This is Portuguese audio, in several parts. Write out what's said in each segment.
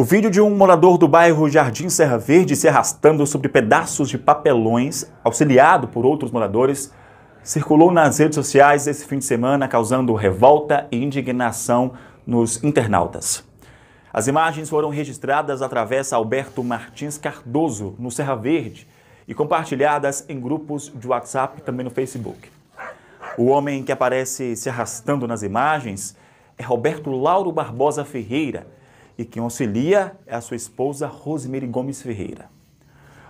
O vídeo de um morador do bairro Jardim Serra Verde se arrastando sobre pedaços de papelões, auxiliado por outros moradores, circulou nas redes sociais esse fim de semana, causando revolta e indignação nos internautas. As imagens foram registradas através Alberto Martins Cardoso, no Serra Verde, e compartilhadas em grupos de WhatsApp e também no Facebook. O homem que aparece se arrastando nas imagens é Roberto Lauro Barbosa Ferreira, e quem auxilia é a sua esposa Rosemary Gomes Ferreira.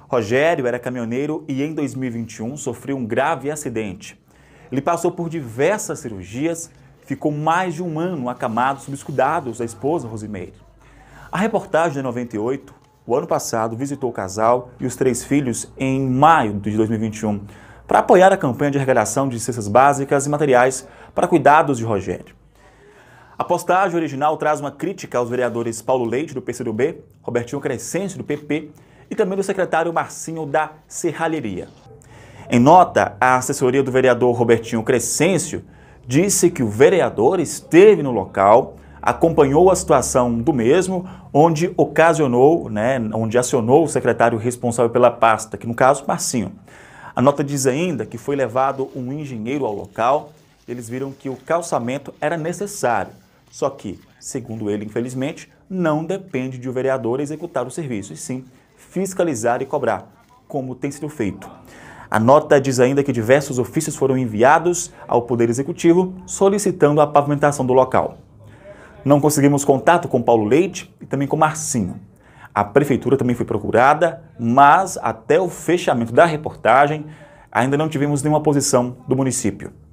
Rogério era caminhoneiro e em 2021 sofreu um grave acidente. Ele passou por diversas cirurgias, ficou mais de um ano acamado sob os cuidados da esposa Rosemary. A reportagem de 98, o ano passado, visitou o casal e os três filhos em maio de 2021 para apoiar a campanha de arrecadação de cestas básicas e materiais para cuidados de Rogério. A postagem original traz uma crítica aos vereadores Paulo Leite, do PCdoB, Robertinho Crescencio, do PP, e também do secretário Marcinho da Serralheria. Em nota, a assessoria do vereador Robertinho Crescencio disse que o vereador esteve no local, acompanhou a situação do mesmo, onde ocasionou, né, onde acionou o secretário responsável pela pasta, que no caso, Marcinho. A nota diz ainda que foi levado um engenheiro ao local, eles viram que o calçamento era necessário, só que, segundo ele, infelizmente, não depende de o um vereador executar o serviço, e sim fiscalizar e cobrar, como tem sido feito. A nota diz ainda que diversos ofícios foram enviados ao Poder Executivo solicitando a pavimentação do local. Não conseguimos contato com Paulo Leite e também com Marcinho. A prefeitura também foi procurada, mas até o fechamento da reportagem ainda não tivemos nenhuma posição do município.